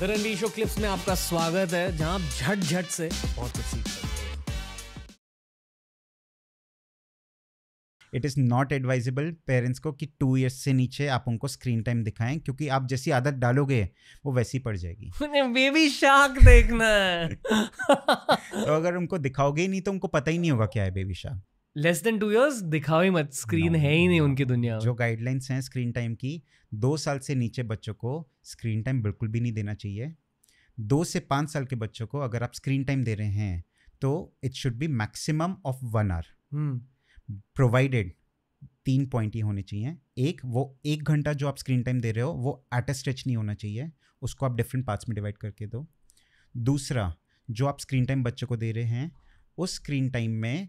The Ranveer show clips में आपका स्वागत है जहां आप झट झट से बहुत कुछ सीख सकते it is not advisable parents को कि टू ईयर्स से नीचे आप उनको स्क्रीन टाइम दिखाएं क्योंकि आप जैसी आदत डालोगे वो वैसी पड़ जाएगी बेबी शार्क देखना है तो अगर उनको दिखाओगे ही नहीं तो उनको पता ही नहीं होगा क्या है baby shark less than two years दिखाओ ही मत स्क्रीन no, है ही नहीं उनकी दुनिया जो गाइडलाइंस हैं स्क्रीन टाइम की दो साल से नीचे बच्चों को स्क्रीन टाइम बिल्कुल भी नहीं देना चाहिए दो से पाँच साल के बच्चों को अगर आप स्क्रीन टाइम दे रहे हैं तो it should be maximum of one hour provided तीन पॉइंट ही होने चाहिए एक वो एक घंटा जो आप स्क्रीन टाइम दे रहे हो वो एट स्ट्रेच नहीं होना चाहिए उसको आप डिफरेंट पार्ट्स में डिवाइड करके दो दूसरा जो आप स्क्रीन टाइम बच्चों को दे रहे हैं उस स्क्रीन टाइम में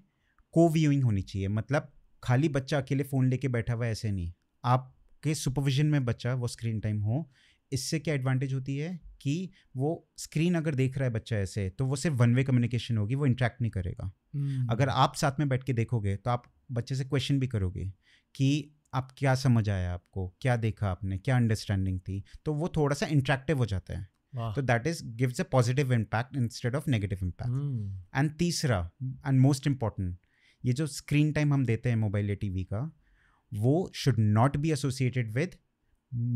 को व्यूइंग होनी चाहिए मतलब खाली बच्चा अकेले फ़ोन लेके बैठा हुआ ऐसे नहीं आपके सुपरविजन में बच्चा वो स्क्रीन टाइम हो इससे क्या एडवांटेज होती है कि वो स्क्रीन अगर देख रहा है बच्चा ऐसे तो वो सिर्फ वन वे कम्युनिकेशन होगी वो इंट्रैक्ट नहीं करेगा हम्म। अगर आप साथ में बैठ के देखोगे तो आप बच्चे से क्वेश्चन भी करोगे कि आप क्या समझ आया आपको क्या देखा आपने क्या अंडरस्टैंडिंग थी तो वो थोड़ा सा इंट्रैक्टिव हो जाता है तो that is gives a positive impact instead of negative impact and तीसरा एंड मोस्ट इम्पॉर्टेंट ये जो स्क्रीन टाइम हम देते हैं मोबाइल या टीवी का वो should not be associated with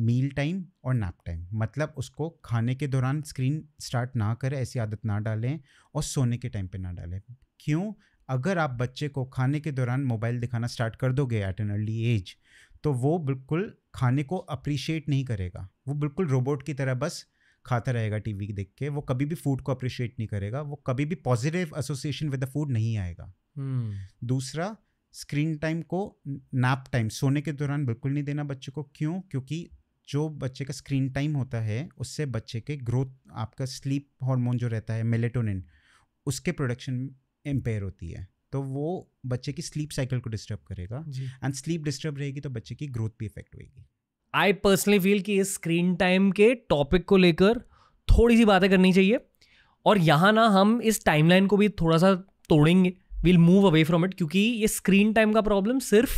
meal time और नैप टाइम मतलब उसको खाने के दौरान स्क्रीन स्टार्ट ना करें ऐसी आदत ना डालें और सोने के टाइम पे ना डालें क्यों अगर आप बच्चे को खाने के दौरान मोबाइल दिखाना स्टार्ट कर दोगे एट एन अर्ली एज तो वो बिल्कुल खाने को अप्रिशिएट नहीं करेगा वो बिल्कुल रोबोट की तरह बस खाता रहेगा टीवी देख के वो कभी भी फूड को अप्रिशिएट नहीं करेगा वो कभी भी positive association with the food नहीं आएगा हम्म। दूसरा स्क्रीन टाइम को नैप टाइम सोने के दौरान बिल्कुल नहीं देना बच्चे को क्यों क्योंकि जो बच्चे का स्क्रीन टाइम होता है उससे बच्चे के ग्रोथ आपका स्लीप हार्मोन जो रहता है मेलेटोनिन उसके प्रोडक्शन इम्पेयर होती है तो वो बच्चे की स्लीप साइकिल को डिस्टर्ब करेगा एंड स्लीप डिस्टर्ब रहेगी तो बच्चे की ग्रोथ भी इफेक्ट होगी आई पर्सनली फील कि इस स्क्रीन टाइम के टॉपिक को लेकर थोड़ी सी बातें करनी चाहिए और यहाँ ना हम इस टाइमलाइन को भी थोड़ा सा तोड़ेंगे will move away from it क्योंकि ये स्क्रीन टाइम का प्रॉब्लम सिर्फ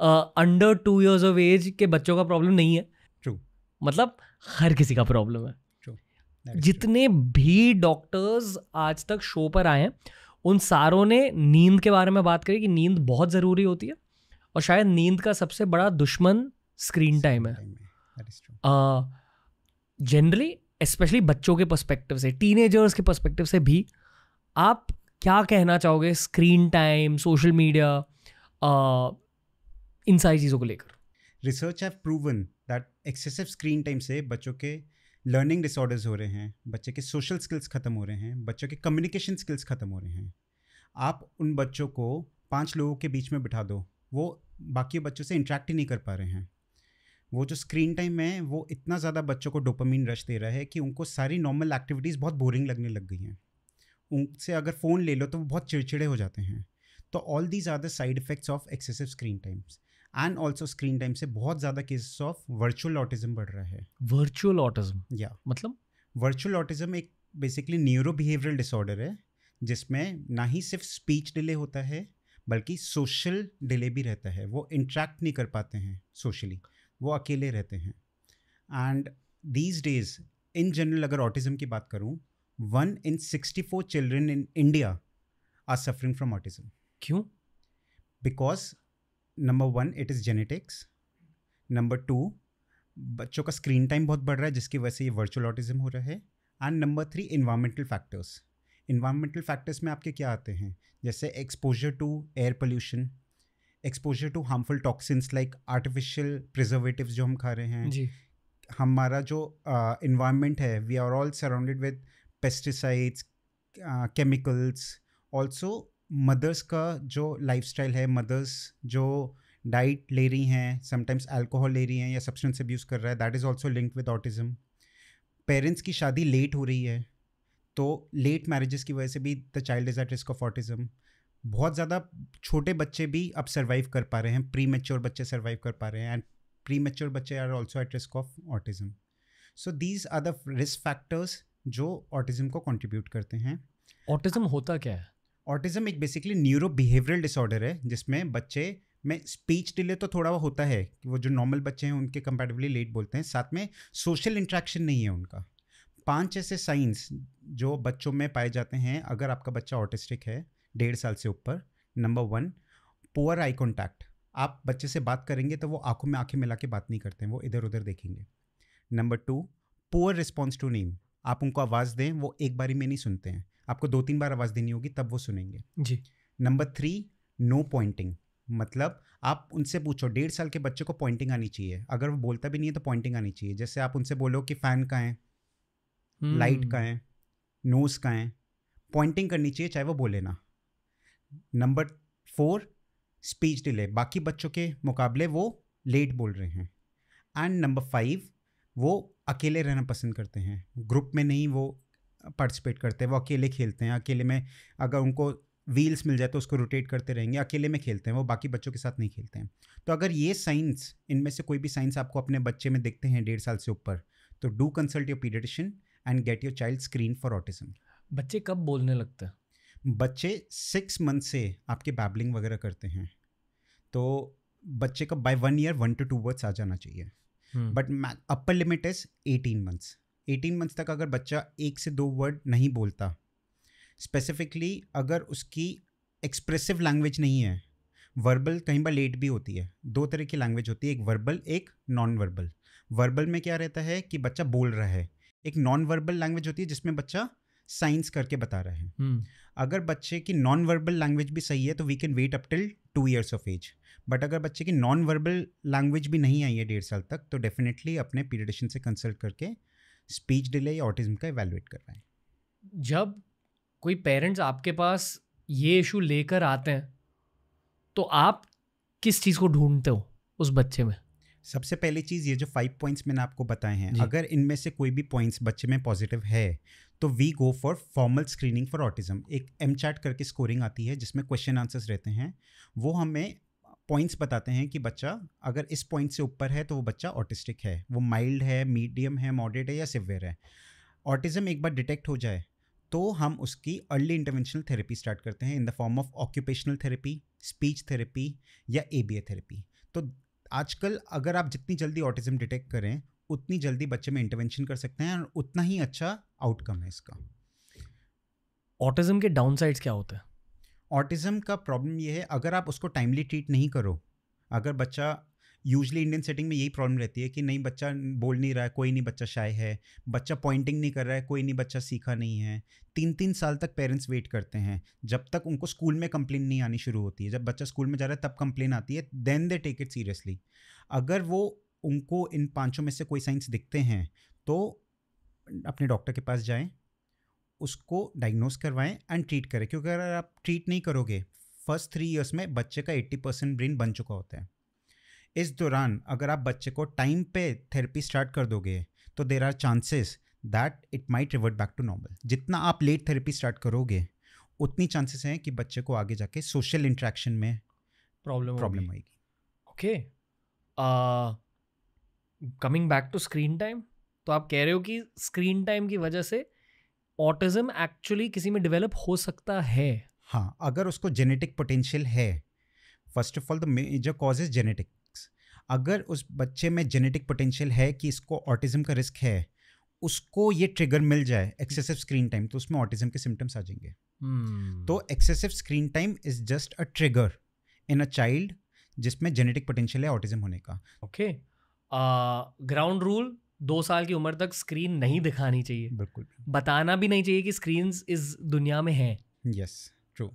under two years of age के बच्चों का प्रॉब्लम नहीं है ट्रू मतलब हर किसी का प्रॉब्लम है जितने भी डॉक्टर्स आज तक शो पर आए हैं उन सारों ने नींद के बारे में बात करी कि नींद बहुत ज़रूरी होती है और शायद नींद का सबसे बड़ा दुश्मन स्क्रीन टाइम है जनरली स्पेशली बच्चों के पर्सपेक्टिव से टीनेजर्स के पर्सपेक्टिव से भी आप क्या कहना चाहोगे स्क्रीन टाइम सोशल मीडिया इन सारी चीज़ों को लेकर research have proven that excessive screen time से बच्चों के लर्निंग डिसऑर्डर्स हो रहे हैं बच्चे के सोशल स्किल्स ख़त्म हो रहे हैं बच्चों के कम्युनिकेशन स्किल्स ख़त्म हो रहे हैं आप उन बच्चों को पांच लोगों के बीच में बिठा दो वो बाकी बच्चों से इंट्रैक्ट ही नहीं कर पा रहे हैं वो जो स्क्रीन टाइम है वो इतना ज़्यादा बच्चों को डोपामीन रश दे रहा है कि उनको सारी नॉर्मल एक्टिविटीज़ बहुत बोरिंग लगने लग गई हैं उनसे अगर फ़ोन ले लो तो वो बहुत चिड़चिड़े हो जाते हैं तो all these are the side effects of excessive screen times and also screen time से बहुत ज़्यादा केसेस ऑफ वर्चुअल ऑटिज्म बढ़ रहा है वर्चुअल ऑटिज्म या मतलब वर्चुअल ऑटिज्म एक बेसिकली न्यूरो बिहेवियरल डिसऑर्डर है जिसमें ना ही सिर्फ स्पीच डिले होता है बल्कि सोशल डिले भी रहता है वो इंट्रैक्ट नहीं कर पाते हैं सोशली वो अकेले रहते हैं and these days in general अगर ऑटिज़म की बात करूँ one in sixty four children in India are suffering from autism क्यों because number one it is genetics number two बच्चों का स्क्रीन टाइम बहुत बढ़ रहा है जिसकी वजह से ये वर्चुअल ऑटिज़म हो रहा है and number three environmental factors environmental factors में आपके क्या आते हैं जैसे exposure to air pollution exposure to harmful toxins like artificial preservative जो हम खा रहे हैं जी हमारा जो इन्वायरमेंट uh, है we are all surrounded with pesticides chemicals also mothers का जो स्टाइल है मदर्स जो डाइट ले रही हैं समटाइम्स अल्कोहल ले रही हैं या सब्सटेंस अब्यूज़ कर रहा है that is also link with autism parents की शादी लेट हो रही है तो लेट मैरिजेस की वजह से भी the child is at risk of autism बहुत ज़्यादा छोटे बच्चे भी अब सर्वाइव कर पा रहे हैं प्री मेच्योर बच्चे सर्वाइव कर पा रहे हैं एंड प्री मेच्योर बच्चे are also at risk of autism so these are the risk factors जो ऑटिज़म को कंट्रीब्यूट करते हैं ऑटिज़म होता क्या है ऑटिज़म एक बेसिकली न्यूरो बिहेवियरल डिसऑर्डर है जिसमें बच्चे में स्पीच डिले तो थोड़ा वो होता है कि वो जो नॉर्मल बच्चे हैं उनके कंपेटिवली लेट बोलते हैं साथ में सोशल इंट्रैक्शन नहीं है उनका पांच ऐसे साइंस जो बच्चों में पाए जाते हैं अगर आपका बच्चा ऑटिस्टिक है डेढ़ साल से ऊपर number one poor eye contact आप बच्चे से बात करेंगे तो वो आंखों में आंखें मिला के बात नहीं करते हैं वो इधर उधर देखेंगे number two poor response to name आप उनको आवाज़ दें वो एक बारी में नहीं सुनते हैं आपको दो तीन बार आवाज़ देनी होगी तब वो सुनेंगे जी नंबर थ्री नो पॉइंटिंग मतलब आप उनसे पूछो डेढ़ साल के बच्चे को पॉइंटिंग आनी चाहिए अगर वो बोलता भी नहीं है तो पॉइंटिंग आनी चाहिए जैसे आप उनसे बोलो कि फ़ैन का है लाइट का है हम्म। नोज़ का है पॉइंटिंग करनी चाहिए चाहे वो बोले ना नंबर फोर स्पीच डिले बाकी बच्चों के मुकाबले वो लेट बोल रहे हैं एंड नंबर फाइव वो अकेले रहना पसंद करते हैं ग्रुप में नहीं वो पार्टिसिपेट करते हैं वो अकेले खेलते हैं अकेले में अगर उनको व्हील्स मिल जाए तो उसको रोटेट करते रहेंगे अकेले में खेलते हैं वो बाकी बच्चों के साथ नहीं खेलते हैं तो अगर ये साइंस इनमें से कोई भी साइंस आपको अपने बच्चे में देखते हैं डेढ़ साल से ऊपर तो do consult your paediatrician and get your child screen for autism बच्चे कब बोलने लगते हैं बच्चे सिक्स मंथ से आपके बैबलिंग वगैरह करते हैं तो बच्चे का by one year one two two words आ जाना चाहिए but upper limit is eighteen months eighteen months तक अगर बच्चा एक से दो वर्ड नहीं बोलता स्पेसिफिकली अगर उसकी एक्सप्रेसिव लैंग्वेज नहीं है वर्बल कहीं बार लेट भी होती है दो तरह की लैंग्वेज होती है एक वर्बल एक नॉन वर्बल वर्बल में क्या रहता है कि बच्चा बोल रहा है एक नॉन वर्बल लैंग्वेज होती है जिसमें बच्चा साइंस करके बता रहा है hmm. अगर बच्चे की नॉन वर्बल लैंग्वेज भी सही है तो we can wait up till two years of age but अगर बच्चे की नॉन वर्बल लैंग्वेज भी नहीं आई है डेढ़ साल तक तो डेफिनेटली अपने पीरियडिशन से कंसल्ट करके स्पीच डिले या ऑटिज्म का एवेलुएट कर रहे हैं जब कोई पेरेंट्स आपके पास ये इशू लेकर आते हैं तो आप किस चीज़ को ढूंढते हो उस बच्चे में सबसे पहली चीज़ ये जो फाइव पॉइंट्स मैंने आपको बताए हैं अगर इनमें से कोई भी पॉइंट्स बच्चे में पॉजिटिव है तो we go for formal screening for autism एक एम चैट करके स्कोरिंग आती है जिसमें क्वेश्चन आंसर्स रहते हैं वो हमें पॉइंट्स बताते हैं कि बच्चा अगर इस पॉइंट से ऊपर है तो वो बच्चा ऑटिस्टिक है वो माइल्ड है मीडियम है मॉडरेट है या सिवियर है ऑटिज़म एक बार डिटेक्ट हो जाए तो हम उसकी अर्ली इंटरवेंशनल थेरेपी स्टार्ट करते हैं in the form of occupational therapy speech therapy या ए थेरेपी तो आजकल अगर आप जितनी जल्दी ऑटिज़म डिटेक्ट करें उतनी जल्दी बच्चे में इंटरवेंशन कर सकते हैं और उतना ही अच्छा आउटकम है इसका ऑटिज़म के डाउनसाइड्स क्या होते हैं ऑटिज़म का प्रॉब्लम ये है अगर आप उसको टाइमली ट्रीट नहीं करो अगर बच्चा यूजली इंडियन सेटिंग में यही प्रॉब्लम रहती है कि नहीं बच्चा बोल नहीं रहा है कोई नहीं बच्चा शाय है बच्चा पॉइंटिंग नहीं कर रहा है कोई नहीं बच्चा सीखा नहीं है तीन तीन साल तक पेरेंट्स वेट करते हैं जब तक उनको स्कूल में कंप्लेन नहीं आनी शुरू होती है जब बच्चा स्कूल में जा रहा है तब कंप्लेन आती है then they take it seriously अगर वो उनको इन पाँचों में से कोई साइंस दिखते हैं तो अपने डॉक्टर के पास जाएँ उसको डायग्नोस करवाएं एंड ट्रीट करें क्योंकि अगर आप ट्रीट नहीं करोगे फर्स्ट थ्री ईयर्स में बच्चे का एट्टी परसेंट ब्रेन बन चुका होता है इस दौरान अगर आप बच्चे को टाइम पे थेरेपी स्टार्ट कर दोगे तो there are chances that it might revert back to normal जितना आप लेट थेरेपी स्टार्ट करोगे उतनी चांसेस हैं कि बच्चे को आगे जाके सोशल इंट्रैक्शन में प्रॉब्लम प्रॉब्लम आएगी okay coming back to screen time तो आप कह रहे हो कि स्क्रीन टाइम की वजह से ऑटिज्म एक्चुअली किसी में डेवलप हो सकता है हाँ अगर उसको जेनेटिक पोटेंशियल है first of all the major cause is genetics अगर उस बच्चे में जेनेटिक पोटेंशियल है कि इसको ऑटिज्म का रिस्क है उसको ये ट्रिगर मिल जाए एक्सेसिव स्क्रीन टाइम तो उसमें ऑटिज्म के सिम्टम्स आ जाएंगे hmm. तो excessive screen time is just a trigger in a child जिसमें जेनेटिक पोटेंशियल है ऑटिज्म होने का ओके ग्राउंड रूल दो साल की उम्र तक स्क्रीन नहीं दिखानी चाहिए बिल्कुल बताना भी नहीं चाहिए कि स्क्रीन इस दुनिया में हैं yes true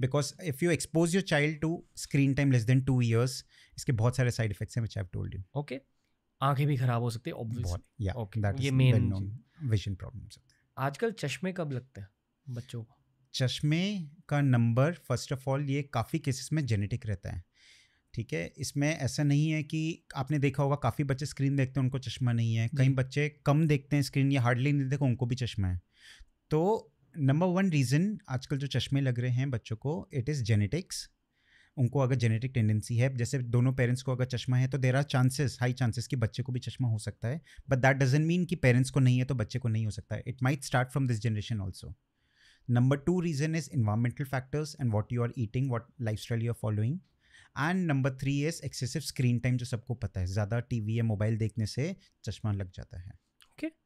because if you expose your child to screen time less than two years इसके बहुत सारे साइड इफेक्ट्स हैं आई टोल्ड यू ओके आंखें भी खराब हो सकती है ओके ये मेन विजन प्रॉब्लम सकते हैं आजकल चश्मे कब लगते हैं बच्चों को चश्मे का नंबर फर्स्ट ऑफ ऑल ये काफ़ी केसेस में जेनेटिक रहता है ठीक है इसमें ऐसा नहीं है कि आपने देखा होगा काफ़ी बच्चे स्क्रीन देखते हैं उनको चश्मा नहीं है कई बच्चे कम देखते हैं स्क्रीन या हार्डली नहीं देखते उनको भी चश्मा है तो नंबर वन रीज़न आजकल जो चश्मे लग रहे हैं बच्चों को इट इज़ जेनेटिक्स उनको अगर जेनेटिक टेंडेंसी है जैसे दोनों पेरेंट्स को अगर चश्मा है तो there are chances high chances कि बच्चे को भी चश्मा हो सकता है बट दैट डजेंट मीन कि पेरेंट्स को नहीं है तो बच्चे को नहीं हो सकता है it might start from this generation also number two reason is environmental factors and what you are eating what lifestyle you are following and number three is excessive screen time जो सबको पता है ज़्यादा TV या mobile देखने से चश्मा लग जाता है ओके okay.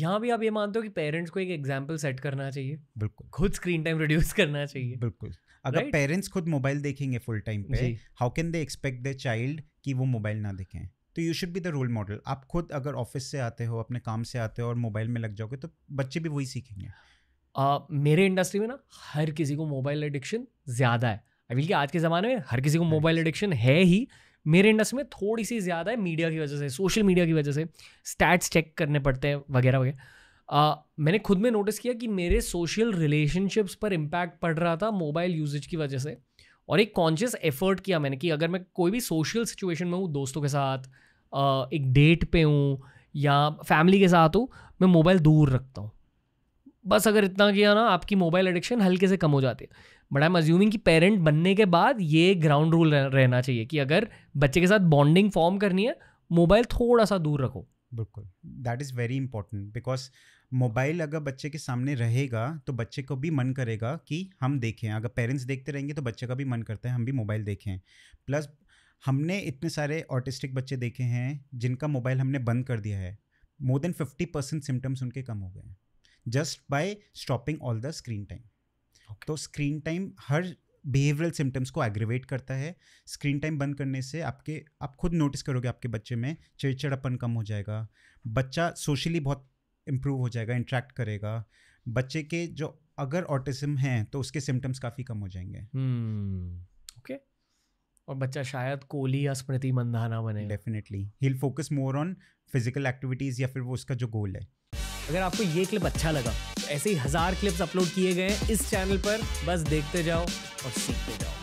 यहाँ भी आप ये मानते हो कि पेरेंट्स को एक एग्जाम्पल सेट करना चाहिए बिल्कुल खुद स्क्रीन टाइम रिड्यूस करना चाहिए बिल्कुल अगर right? पेरेंट्स खुद मोबाइल देखेंगे फुल टाइम पे how can they expect the child कि वो मोबाइल ना देखें तो you should be the role model आप खुद अगर ऑफिस से आते हो अपने काम से आते हो और मोबाइल में लग जाओगे तो बच्चे भी वही सीखेंगे uh, मेरे इंडस्ट्री में ना हर किसी को मोबाइल एडिक्शन ज़्यादा है मीन कि आज के ज़माने में हर किसी को मोबाइल एडिक्शन है ही मेरे इंडस्ट्री में थोड़ी सी ज़्यादा है मीडिया की वजह से सोशल मीडिया की वजह से स्टैट्स चेक करने पड़ते हैं वगैरह वगैरह मैंने खुद में नोटिस किया कि मेरे सोशल रिलेशनशिप्स पर इम्पैक्ट पड़ रहा था मोबाइल यूजेज की वजह से और एक कॉन्शियस एफर्ट किया मैंने कि अगर मैं कोई भी सोशल सिचुएशन में हूँ दोस्तों के साथ आ, एक डेट पे हूँ या फैमिली के साथ हूँ मैं मोबाइल दूर रखता हूँ बस अगर इतना किया ना आपकी मोबाइल एडिक्शन हल्के से कम हो जाती है बट आई एम अज्यूमिंग कि पेरेंट बनने के बाद ये ग्राउंड रूल रहना चाहिए कि अगर बच्चे के साथ बॉन्डिंग फॉर्म करनी है मोबाइल थोड़ा सा दूर रखो बिल्कुल that is very important because mobile अगर बच्चे के सामने रहेगा तो बच्चे को भी मन करेगा कि हम देखें अगर पेरेंट्स देखते रहेंगे तो बच्चे का भी मन करता है हम भी मोबाइल देखें प्लस हमने इतने सारे ऑटिस्टिक बच्चे देखे हैं जिनका मोबाइल हमने बंद कर दिया है more than fifty percent symptoms उनके कम हो गए हैं just by stopping all the screen time okay. तो स्क्रीन टाइम हर बिहेवियरल सिम्टम्स को एग्रीवेट करता है स्क्रीन टाइम बंद करने से आपके आप खुद नोटिस करोगे आपके बच्चे में चिड़चिड़ापन कम हो जाएगा बच्चा सोशली बहुत इम्प्रूव हो जाएगा इंट्रैक्ट करेगा बच्चे के जो अगर ऑटिज्म हैं तो उसके सिम्टम्स काफ़ी कम हो जाएंगे ओके हम्म, okay. और बच्चा शायद कोहली या स्मृति मंदाना बने डेफिनेटली ही focus more on physical activities या फिर वो उसका जो गोल है अगर आपको ये क्लिप अच्छा लगा ऐसे ही हज़ार क्लिप्स अपलोड किए गए हैं इस चैनल पर बस देखते जाओ और सीखते जाओ